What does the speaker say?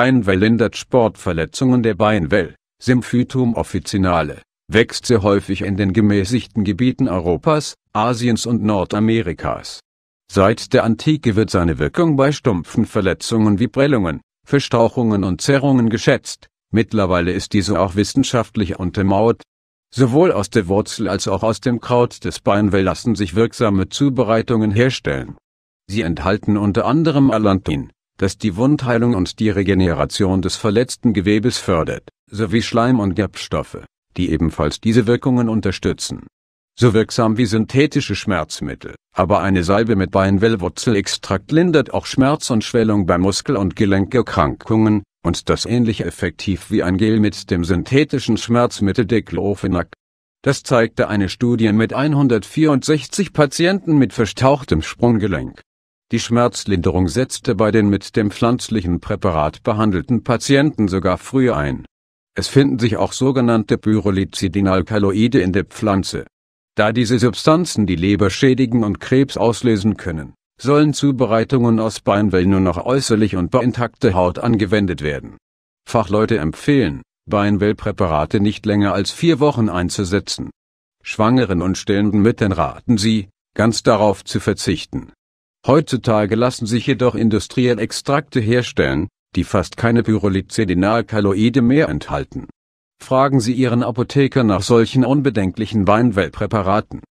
Beinwell lindert Sportverletzungen Der Beinwell, Symphytum officinale, wächst sehr häufig in den gemäßigten Gebieten Europas, Asiens und Nordamerikas. Seit der Antike wird seine Wirkung bei stumpfen Verletzungen wie Prellungen, Verstauchungen und Zerrungen geschätzt, mittlerweile ist diese auch wissenschaftlich untermauert. Sowohl aus der Wurzel als auch aus dem Kraut des Beinwell lassen sich wirksame Zubereitungen herstellen. Sie enthalten unter anderem Alantin, das die Wundheilung und die Regeneration des verletzten Gewebes fördert, sowie Schleim- und Gerbstoffe, die ebenfalls diese Wirkungen unterstützen. So wirksam wie synthetische Schmerzmittel, aber eine Salbe mit Beinwellwurzelextrakt lindert auch Schmerz und Schwellung bei Muskel- und Gelenkerkrankungen, und das ähnlich effektiv wie ein Gel mit dem synthetischen Schmerzmittel Diclofenac. Das zeigte eine Studie mit 164 Patienten mit verstauchtem Sprunggelenk. Die Schmerzlinderung setzte bei den mit dem pflanzlichen Präparat behandelten Patienten sogar früh ein. Es finden sich auch sogenannte Pyrrolizidinalkaloide in der Pflanze. Da diese Substanzen die Leber schädigen und Krebs auslösen können, sollen Zubereitungen aus Beinwell nur noch äußerlich und bei intakter Haut angewendet werden. Fachleute empfehlen, Beinwellpräparate nicht länger als vier Wochen einzusetzen. Schwangeren und stillenden Müttern raten sie, ganz darauf zu verzichten Heutzutage lassen sich jedoch industriell Extrakte herstellen, die fast keine Pyrolyzedinalkaloide mehr enthalten. Fragen Sie Ihren Apotheker nach solchen unbedenklichen Weinwellpräparaten